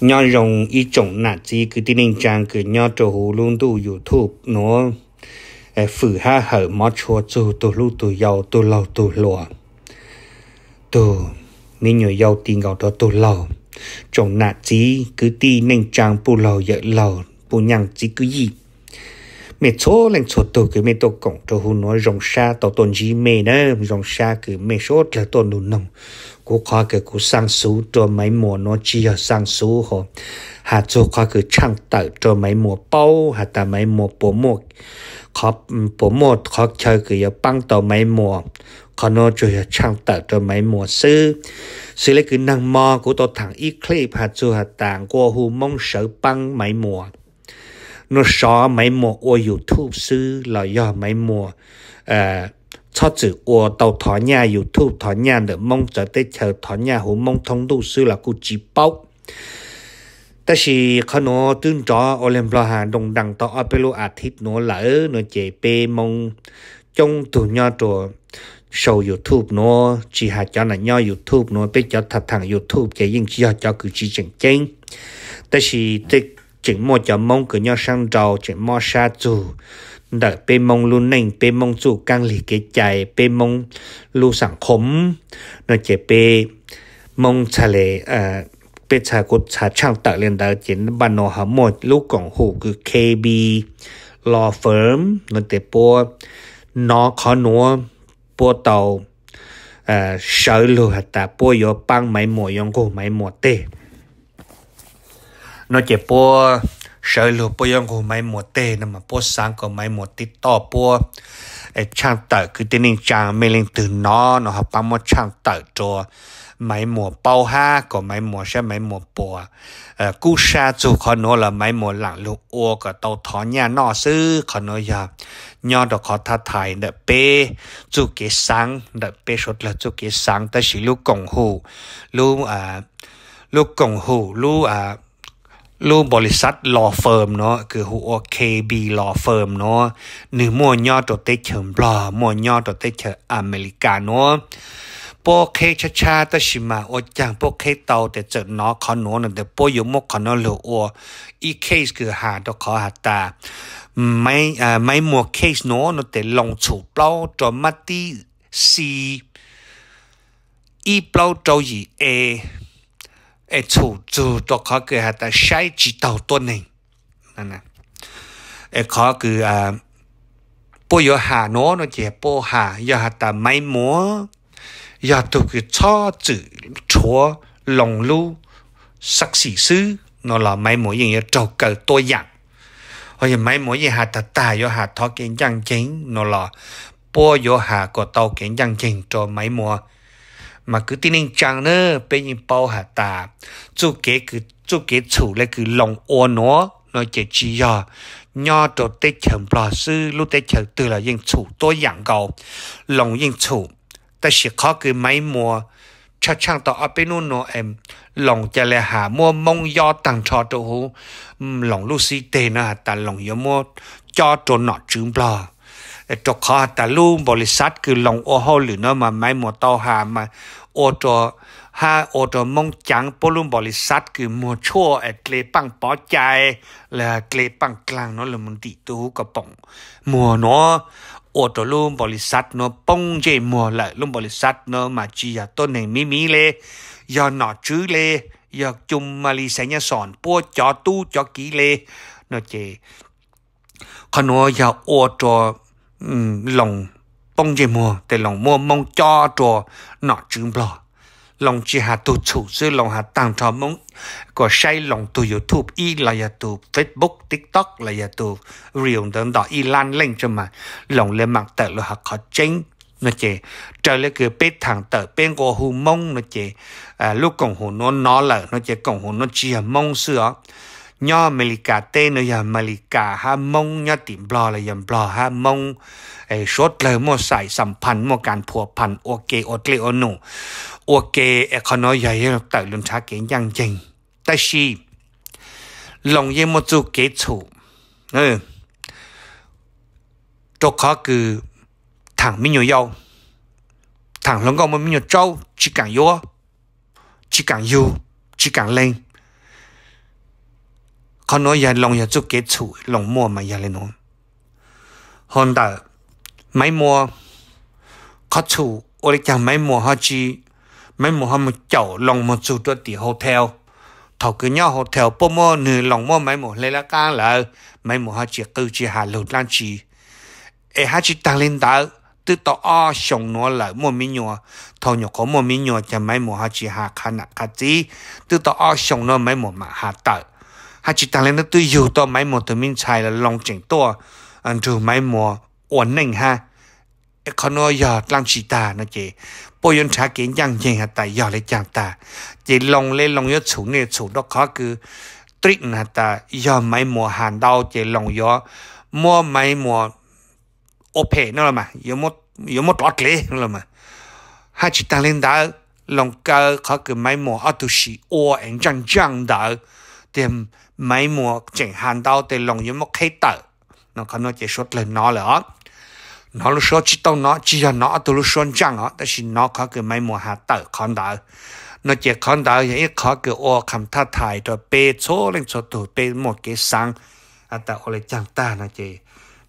nhỏ rồng y chủng nà chi cứ tin nên trang cứ nhỏ trâu hồ luôn tu youtube nó phử ha hở mót chua chu tu lu tu giàu tu lâu tu lùa tu nên nhiều giàu tiền gạo đó tu lâu chủng nà chi cứ tin nên trang pu lâu dở lâu pu nhằng chi cứ gì mẹ số lên số tổ cái mẹ tổ cổng cho hôn nói rồng sa tổ tồn gì mẹ nữa rồng sa cứ mẹ số là tồn đủ nồng กูข้าเกิดกูสร้างสูตัวไม่หมัวนจีสร้างสูหอหาจูข้าคือช่างตัดตัวไม่หมัวเป้าหาแต่ไม่หมัวปมวกขอปมวกขอเชยคืออย่าปั้งตัวไม่หมัวขอนจูอย่าช่างตัดตัวไม่หมัวซื้อซื้อเลยคือนั่งมอกูตัวถังอีคลีหาจูหาต่างกูหูมงเสือปั้งไม่หมัวนูสอไม่หมัวอวยูทูบซื้อหล่อย่อไม่หมัวเอ่อ cho chữ của tàu thỏ nhà YouTube thỏ nhà được mong trở tới chờ thỏ nhà hồ mong thông đủ sư là cụ chỉ bốc ta chỉ khi nó tương trọ Olymp lo hà đồng đẳng tỏ Apollo à thịt nó lỡ nó chế bê mong trong tù nhà trò show YouTube nó chỉ hạ cho là nho YouTube nó biết cho thật thằng YouTube chế nhưng chỉ cho cử chỉ chỉnh chỉnh ta chỉ tích chỉnh một cho mong cử nho sang đầu chỉnh mò xa dù ดักเปมองลุนหนึ่งเปมองสู่กลางหลีเกใจเปมองลูสังคมนอกจากเปมองทะเลเอ่อเป็นชากุชาช่างตักเรียนดาวจินบันโนหาหมดลูกกล่องหูคือ KB Law Firm นแต่ปัวนอขอหนัวปัวเตาเอ่อเสือลูหตาปัวยอปังไม้หมวยยองกูไม้หมวดเต้นอกจากปัว sợ lù bố yong của mấy mùa tê nè mà bố sáng có mấy mùa tít to bố trang e tờ cứ tên nên trang mê linh từ nó nó học bằng một trang tờ cho mấy mùa bao ha của mấy mùa sẽ mấy mùa bùa cú sa dù khó nó là mấy mùa lặng lù ô có tàu thó nhà nó sư khó nó giờ nhỏ đó khó tha thải đợi bê dù kế sáng đợi bê sốt là dù kế sáng tới chỉ lúc cổng hù lúc à lúc cổng hù lúc à รูปบริษัท law firm เนาะคือหัว KB law firm เนาะหนึ่งมัวย่อตัวเต็กเฉิมปลอมัวย่อตัวเต็กเฉิมอเมริกาเนาะปวกเคชาชาตชิมาอดจางปวกเคเตาแต่เจอเนาะขอนนแต่ปวกอยู่มกขอนนเหลืออัวอีเคสคือหาตัวขอหาตาไม่อ่าไม่มัวเคสเนาะนแต่ลงถูกเปล่าจอมัตตี้ซีอีเปล่าเจ้าหยีเอ ai chủ chủ đó khó cái hạt ta sai chỉ tàu tuần này nè nè ai khó cái à bố yo hà nó nó chỉ bố hà yo hạt ta mai múa yo tụ cứ cho chữ chúa lòng lưu sắc sĩ sư nó là máy múa gì trâu cờ tôi dạng hồi giờ máy múa gì hạt ta ta yo hạt thọ kiến chẳng chính nó là bố yo hà của tàu kiến chẳng chính cho máy múa มา嘛，佮啲人讲呢，被人包下大，做给佮做给厝น佮弄窝喏，那就只要鸟到得เกคือจ得了，用厝多养高，弄用厝，但是靠佮买么？ชัวยดชูต่างต่ออัาเป็นนู่นโนเอ็มหลงจะเลยหามัวมงยอต่างชอตัวหูหลงลูกซีเตนะแต่หลงยมัวจอจนหนอจึงปลาตัวคอตาลุูบริษัทคือลงโอโหหรือเนาะมาไม่หมดต่อหามาโอตัวห้าโอตัวมงจังปลุมบริษัทคือมัวชั่วเอเกลปังปอใจ และเกลปังกลางเนาะละมันติตูกระป๋องมัวเนาะโอตัวลุมบริษัทเนาะป้งเจมัวละลุมบริษัทเนาะมาจียาต้นหนึ่งมีมีเลย ยอหนอชื้อเลยอยากจุมมาลีแสงยสอนปัวจอตู้จอกีเลยเนาะเจ ขนัวยาโอตัว lòng bông dây mùa để lòng mua mong cho trò nọ trứng bò lòng chỉ hà tu chủ sư lòng hà tăng cho mong có say lòng tu youtube y là ya tu facebook tiktok là ya tu riêng đơn đó y lan lên cho mà lòng lên mạng tờ là hà khó chính nó chỉ trở lại cứ bê thẳng tờ bên của hù mong nó chỉ à, lúc cổng hồ nó nó lở nó chỉ cổng hồ nó chỉ mong xưa nho mì lì cả tê nữa giờ cả ha mông nho tìm bò là giờ bò ha mông ấy sốt lời mua xài sầm phần mua cản phùa phần ok ok ok nụ ok có nói vậy tự luôn trả cái nhân dân tại vì lòng yên một chút kế chủ ừ cho khó cứ thẳng mình nhiều dâu long lòng con mình nhiều trâu chỉ càng yếu chỉ càng yếu chỉ càng lên 看我也弄也做基础，弄么嘛也来弄。看到买么，基础我哋讲买么下去，买么下么就弄么做到啲 hotel，頭佢 nhau hotel 不么你弄么买么嚟啦間啦，買麼下去高住下路啦住，誒下去大領導。tức tao o xong nó là mua mi nhỏ thầu nhỏ có mua mi nhỏ cho mấy mùa hạ chỉ hạ khả nạ khả tí tức tao xong nó mấy mùa mà hạ tợ ha chỉ tăng lên nó tôi yêu to máy mò tôi minh chạy là lòng chỉnh to anh trừ máy mò ổn định ha con nó giờ làm chỉ ta nó chỉ bôi giờ trả kiến giang gì hả tại giờ lại chạm ta chỉ lòng lên lòng yếu chủ nè chủ đó khó cứ trích hả ta giờ máy mò hàn đau chỉ lòng yếu mò máy mò ôpê nó là mà yếu một yếu một lót lệ nó là mà ha chỉ tăng lên đó lòng cơ khó cứ máy mò ở tu sĩ ô anh chẳng chẳng đó tìm mấy mùa chẳng hạn đau thì lòng như một cái tờ nó có nó chỉ xuất lên nó là nó lúc số chỉ tông nó chỉ là nó từ lúc số chẳng đó thì nó có cái mấy mùa hạ tờ con đỡ nó chỉ con đỡ thì có cái ô cầm thắt thải rồi bê số lên số tụ bê một cái sáng à tao ô lại chẳng ta nó chỉ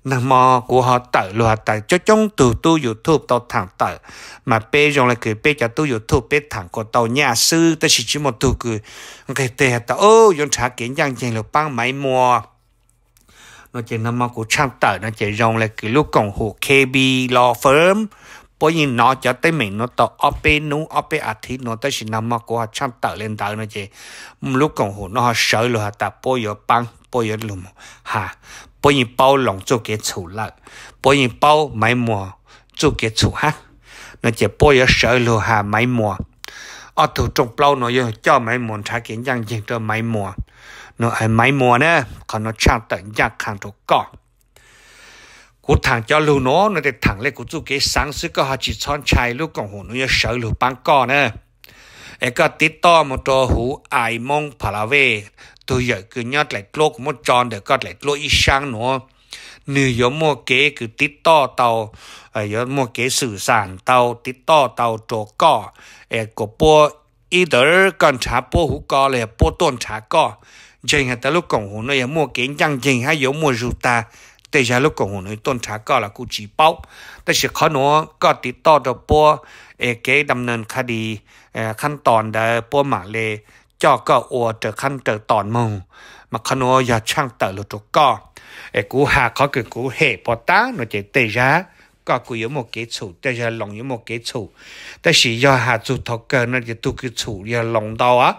nằm mò của họ tự lùa tại cho chúng từ tu youtube tàu thẳng tự mà bây giờ là cái bê cho tu youtube bê thẳng của tàu nhà sư tao chỉ chỉ một tu cứ cái tệ tao ô dùng trả kiến giang chèn là băng máy mua nó chỉ nằm mò của trang tự nó chỉ rong là cái lúc còn hồ kb law firm bởi vì nó cho tới mình nó tỏ ở bên nú ở bên à thì nó tới xin nằm của chăm tự lên tờ nó chứ lúc còn hồ nó sợ rồi ta bây giờ băng bây giờ lùm ha bởi vì bao lòng cho cái chủ lại bởi vì bao mấy mùa cho cái chủ ha nó chỉ bây giờ sợ rồi ha mấy mùa ở thủ trong bao nó giờ cho mấy mùa trả kiến răng gì cho mấy mùa nó ai mấy mùa nè còn nó chăm tờ răng khăn thủ cọ กูถังจะลูน้อนั่นแต่ถังเล็กกูจู่เกสังซื้อก็หาจิตช้อนชายลูกของหูนุยเสือหรือปังก้อนนะเอ็ก็ติดต่อมตัวหูไอมงพลาเวตัวใหญ่คือยอดไหลโลกมดจอนเด็กก็ไหลโลกอีช่างหนัวนือยมัวเก๋คือติดต่อเตาเอ่ยมัวเก๋สื่อสารเตาติดต่อเตาโจก็เอ็กปัวอีเดอร์กันชาปัวหูกอเลยปัวต้นชาก็จริงฮะแต่ลูกของหูนุยมัวเก๋ยังจริงฮะยมัวรูตาแต่ยาลูกของหนูต้นชาก็ละกูจีเป้าแต่เสียขอหนูก็ติดต่อตัวปัวเอเกดำเนินคดีขั้นตอนเดอปัวหมาเลจอก็อัวเจอขั้นเจอตอนมึงมาขนัวยาช่างเตอร์ลูกก็เอกูหาเขาคือกูเหตุปอต้าหนูเจเตยาก็กูยังไม่เกิดสูแต่ยาลงยังไม่เกิดสูแต่สิยาหาจุดทอกเกินนั่นจะตุกิดสูยาลงดาวอ่ะ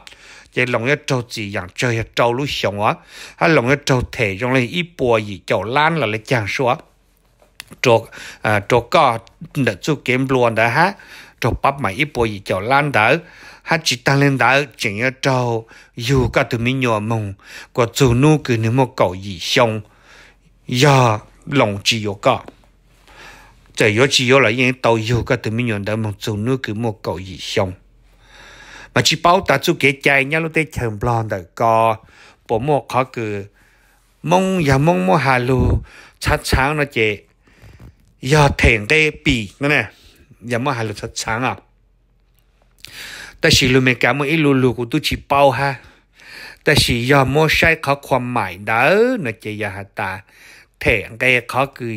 chỉ lòng cái trâu chỉ rằng chơi cái trâu lúc sống á hay thể trong này ít gì cháu lan là lấy chẳng xóa trâu à trâu có đã chú kiếm luôn đã ha trâu bắp mà ít bùa gì cháu lan đã ha chỉ tăng lên chỉ cái trâu dù cả tụi mình nhỏ chú nu cứ nếu mà cậu gì sống giờ lòng chỉ có chỉ có là những tàu yêu cả tụi mình chú nu cứ một cậu gì sống và chỉ bảo ta chú kế chạy nhau lúc tê chèm blon đời có bộ mô khó cử mông ya mông mô hà lù chát sáng nó chê ya thèn tê bì nó nè ya mô hà lù chát sáng à ta chỉ lù mẹ cả mô ý lù lù của tôi chỉ bảo ha ta chỉ ya mô sai khó khoan mãi đó nó chê ya hà ta thèn tê khó cử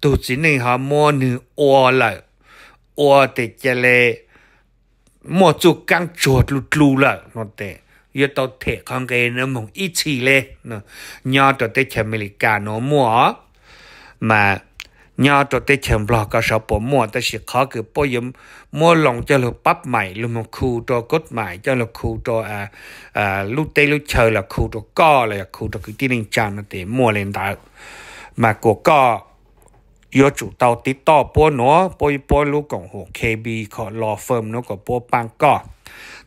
tôi chỉ nên họ mô nữ ô lợi ô tê chê lê 莫做刚着路路了，那得要到铁康给那么一起嘞，那伢到得前面里干那么，嘛伢到得前不个少不么，但是考个不用莫弄叫了八买，那么苦着骨买叫了苦着啊啊，路得路 chờ 了苦着高了，苦着个地里讲那得莫连打，嘛过高。yo chủ tàu tí to bố nó bố y bố lũ cổng hồ KB có lò phơm nó có bố băng có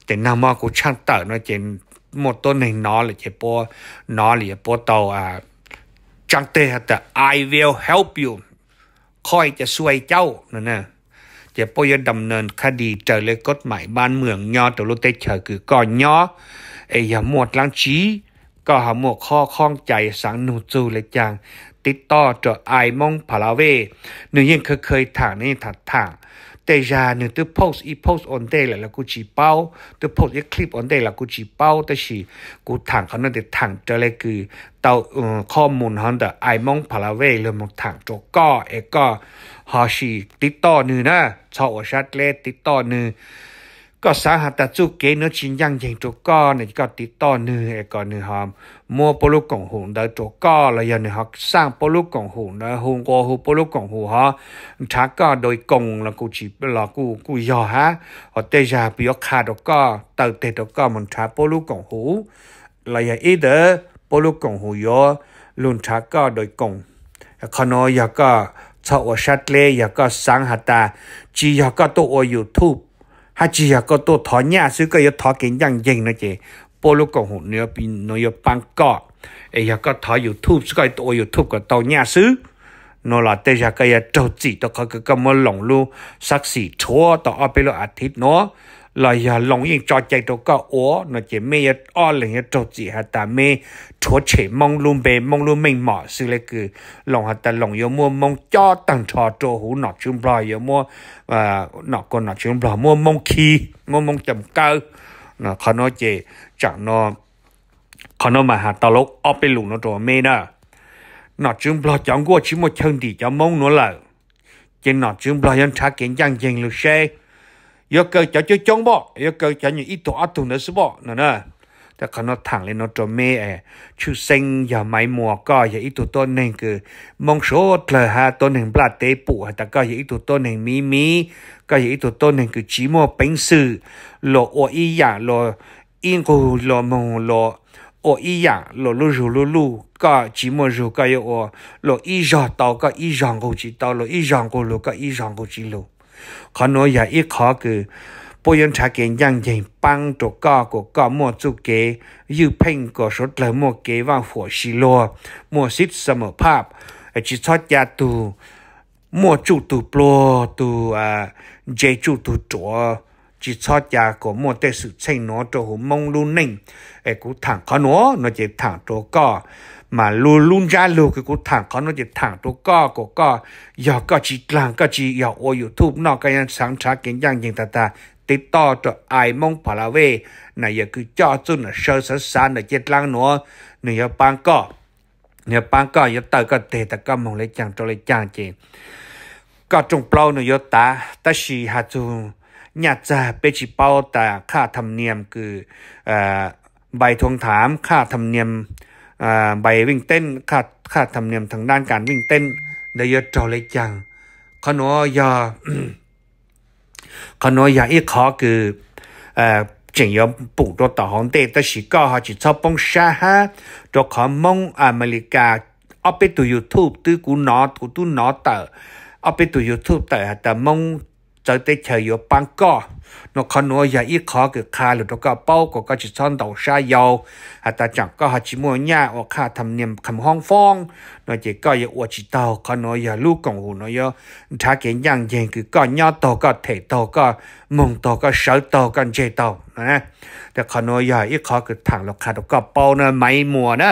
để nằm mà cũng chẳng tở nó chỉ một tuần này nó là chỉ bố nó là bố tàu à chẳng tê hả tờ I will help you nè nè, đầm nền cốt ban mường chờ cứ coi จะช่วยเจ้านั่นนะจะปยดำเนินคดีเจอเลยกฎหมายบ้านเมืองย่อตัวลูกเตเฉอคือก่อนย่อไอ้ยาหมดลังชี้ก็หาหมวกข้อข้องใจสังหนูจูเลยจังติดต่อจอไอมองพาลาเวหนูยังเคยเคยถางนี่ถัดถางแต่ยาหนึ่งตัวโพสอีโพสออนเดย์แหละแล้วกูจีเป้าตัวโพสอีคลิปออนเดย์แล้วกูจีเป้าแต่สิกูถังเขาเนี่ยแต่ถังจะเลยคือ เตา่ข้อมูลฮันเดอไอมองพาลาเว เลยมองถังจก็เอก็ฮาชีติดต่อหนึ่งนะชาวอชัดเล ติดต่อหนึ่งก็สาหัสจุเกเนื้อชิ้นยังยิงจุก็เนี่ยก็ติดต่อเนื้อก็เนื้อหอมมัวปลุกกงหูเดจุก็เลยยังเนื้อสร้างปลุกกงหูเนื้อหูกหูปลุกกงหูฮะชักก็โดยกงแล้วกูจีบแล้วกูกูยอฮะอเตจาปิยคาดก็เติเตดก็มันชักปลุกกงหูเลยยังอีเดอปลุกกงหูยอลุนชักก็โดยกงขนอยก็ชาวชัดเลยก็สังหัตตาจียก็ตัวอยู่ทูบ还只要个多讨厌，所以个要讨紧样硬那些。波罗共和你要变，你要搬家，哎呀个讨有土，这个我有土个讨厌事。nó là tổ tổ nhà sư, là tây ra cái trâu chỉ đó có cái cái món lồng lu sắc xì chúa đó ở bên lo ăn thịt nó ลอยหลงยิงจอใจตัวก็อ๋น่ะเมียอ้อเลยตัวจีฮะแต่เมียทัวเฉมองลุมเบมองลุมไม่เหมาะซึเลยคือหลงฮะแต่หลงยมัวมองจอตั้งทอโจหูหนอกชุ่มปลอยยมัวเอ่อหนอกก็หนอกชุ่มปลอยมัวมองขี้มัวมองจำเก้าน่ะขอโนเจจากนอขอโนมาหาตลกออกไปหลงนอตัวเมียน่ะหนอกชุ่มปลอยจังกัวชิมว่าเชิงดีจะมองนัวเลยเจนหนอกชุ่มปลอยยันทักเก่งจังเจงลูกเช่ yêu cầu cho cho chống bỏ yêu cầu cho những ít tổ ắt tụng nữa bỏ nữa nè ta có nó thẳng lên nó cho mẹ à chú sinh giờ máy mùa có giờ ít tổ tôn nên cứ mong số là ha tôn nên bà tế bụ ha ta có giờ ít tổ tôn nên mi mi có giờ ít tổ tôn nên cứ chỉ mua bánh sự lộ ô y giả lộ yên cô lộ mong lộ ô y giả dạ, lộ lu rù lu lu có chỉ mua rù có yêu ô lộ y giò tàu có y giòn cô chỉ tàu lộ y giòn cô lộ có y giòn cô chỉ lộ khó nói giờ ít khó cứ bố yên trả kiện giang dành băng tổ co của co mua chú kế dư phanh của số lỡ mua kế vào phổ xì lô mua xít sơ mở pháp chỉ thoát gia tù mua chú tù plô tù à dễ chú tù chỗ chỉ thoát gia của mua tê sự chênh nó cho hủ mông lưu ninh cũng thẳng khó nó nó chỉ thẳng chỗ cả mà luôn luôn ra lu cái cú thẳng có nó chỉ thẳng tôi có của có giờ có chỉ làm có chỉ giờ ô youtube nó cái anh sáng sáng kiến giang nhìn ta ta tí to cho ai mong phải là về này giờ cứ cho chút là sơ sơ sán là chết lăng nữa này giờ bán co này bán có, giờ tới có thể ta có mong lấy chàng cho lấy chàng chị có trong bao nữa giờ ta ta chỉ hạt chung nhà già bê chỉ bao ta khá thầm niệm cứ à, bài thông thám khá thầm niệm ใบวิ่งเต้นขาดขาดธรรมเนียมทางด้านการวิ่งเต้น ได้ยอ์จอเลยจัง ขนอยาขนอยาอีกขอคือเอจียงยอมปลูกตัวต่อของเตแต่สิก็หาจิตชอบปงชาฮะตัวขอมองอเมริกา เอาไปตัวยูทูบตื้อกูนอตัวตู้นอเตอเอาไปตัวยูทูบแต่แต่มอง tới tới chờ yếu bán co nó khó nó giờ ít khó cái khá là nó bao của các chỉ son đầu sa ta chẳng có họ chỉ mua nhà ở khá thầm niệm khẩm hoang phong nó chỉ có yếu ở chỉ tàu khó nó giờ lúc còn hù nó yếu cái nhang gì cứ có nhau tàu có thể tàu có mông tàu có sở tàu có chế tàu nè แต่ขนอยาอีกขอคือถังราคาตกกระเป๋านะไม่มัวนะ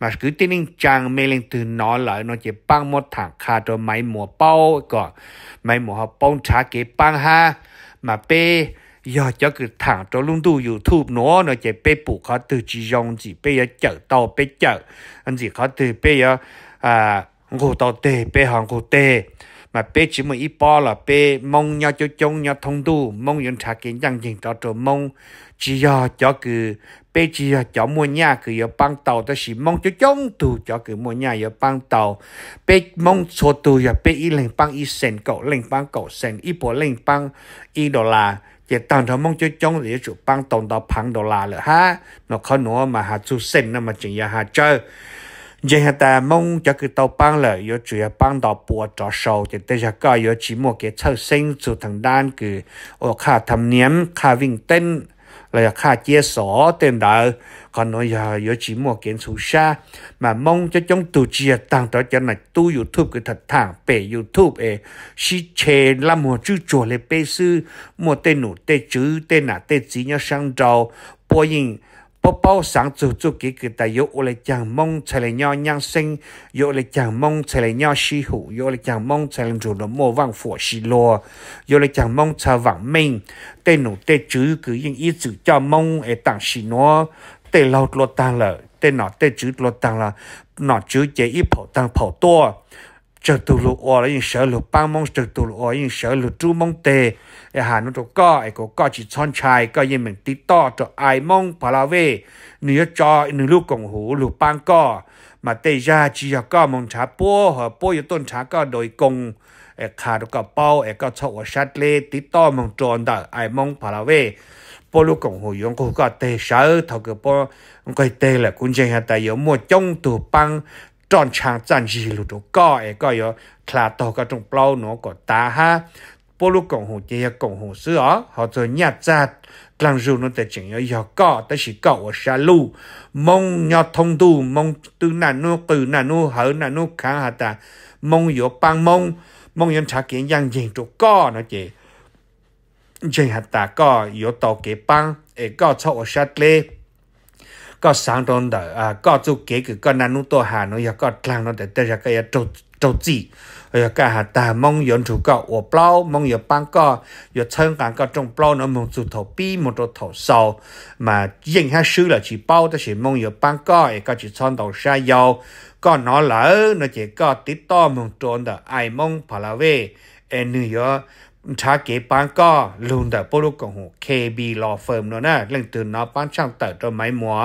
mà cứ tin linh chàng mê linh từ nó lại nó chỉ băng một thằng khá cho máy mùa bao có máy mùa họ bông trả cái băng ha mà bê giờ cho cứ thằng cho luôn tu youtube nó nó chỉ bê bù khó từ chỉ dòng gì bê giờ chở tàu bê chở anh gì khó từ bê giờ à ngủ tàu tê bê hàng ngủ tê mà bé chỉ một ít bao là bé mong nhau cho chung nhau thông tu mong yên trả kiến chẳng chỉ cho cho mong chỉ cho cho cứ bé chỉ cho cho mua nhà cứ yêu băng tàu đó chỉ mong cho chung tu cho cứ mua nhà yêu băng tàu bé mong số tu cho bé ít lên băng ít sen cậu lên băng cậu sen ít bộ lên băng ít đô la chỉ tao cho mong cho chung thì chủ băng tàu đó phẳng đô la rồi ha nó khó nữa mà hạ chú sen nó mà chỉ là hạ chơi giờ hiện tại mong cho cái tàu băng lợ yo chủ yếu băng đào bùa trò sầu thì đây là cái, yo chỉ một cái sâu sinh chủ thằng đan cứ ở khá thâm niệm khá vinh tên là khá chia sẻ tiền đó còn nói giờ yo chỉ một cái số xa mà mong cho chúng tụ chia tăng đó cho này tu youtube cái thật thẳng bể youtube ấy si chê là một chữ chùa lệ bê sư một tên nụ tên chữ tên nào tên gì nhau sang đầu bố yên bố bố sáng chú chú kỹ cứ ta yêu ô lệ chàng mong chạy lại nhau nhang sinh yêu lệ chàng mong chạy lại nhau si hủ yêu lệ chàng mong chạy lại chủ nó mô vang phổ si lô yêu lệ chàng mong chạy vang mình tên nụ tên chữ cứ yên ý chú cho mong ở tặng si nó tên lâu lô tăng lợ tên nọ tên chữ lô tăng là nọ chú chế ý phổ tăng phổ tua trực tụ lụ ở là yên sở lụ bang mong trực tụ lụ ở yên sở lụ chú mong tê, ở e hà nó cho có e ở có có chỉ chọn trai có yên mình tí to cho ai mong bà la về nếu cho nếu lụ cộng hữu lụ băng có mà tê ra chỉ là có mong trả bố họ bố yêu tôn trả có đội cùng ở e khá đó có bao ở có cho ở sát lê tí to mong trọn đó ai mong bà la về bố lụ cộng hữu yong có có tề sở thọ cái bố cái tê là cũng chẳng hạn tại yếu mua trong tụ băng tròn chàng chàng gì lù đồ có ấy có yếu là tổ các trong bao nó có ta ha bố lúc cộng hồ chế cộng hồ sư ó họ cho nhà cha lăng dù nó tại chỉnh yếu yếu có tại chỉ có ở xa lù mong nhỏ thông du, mong từ nà nô từ nà nô hở nà nô khá hà ta mong yếu bang mong mong yên trả kiến giang dành chỗ có nó chế dành hà ta có yếu tàu kế bang ấy có cho ở xa lê có sáng trong đó à có chỗ kế cái có nanu to hà nó ya có trang nó để để ra cái chỗ chỗ trâu gì rồi cả hà ta mong yến chủ có ổ bao mong yon băng có yon chân càng có trong bao nó mong chủ thổ bi mong chủ thổ sau mà riêng hai sư là chỉ bao đó chỉ mong yến băng có cái chỉ chọn đầu sa dầu có nó lỡ nó chỉ có tí to mong trốn đó ai mong phải là về em nữa ถ้าเก็บปานก็ลุนแต่ปลุกกงหูเคบีลอเฟิร์มเนาะนะเรื่องตื่นนอปานช่างเติร์ดไม่หมัว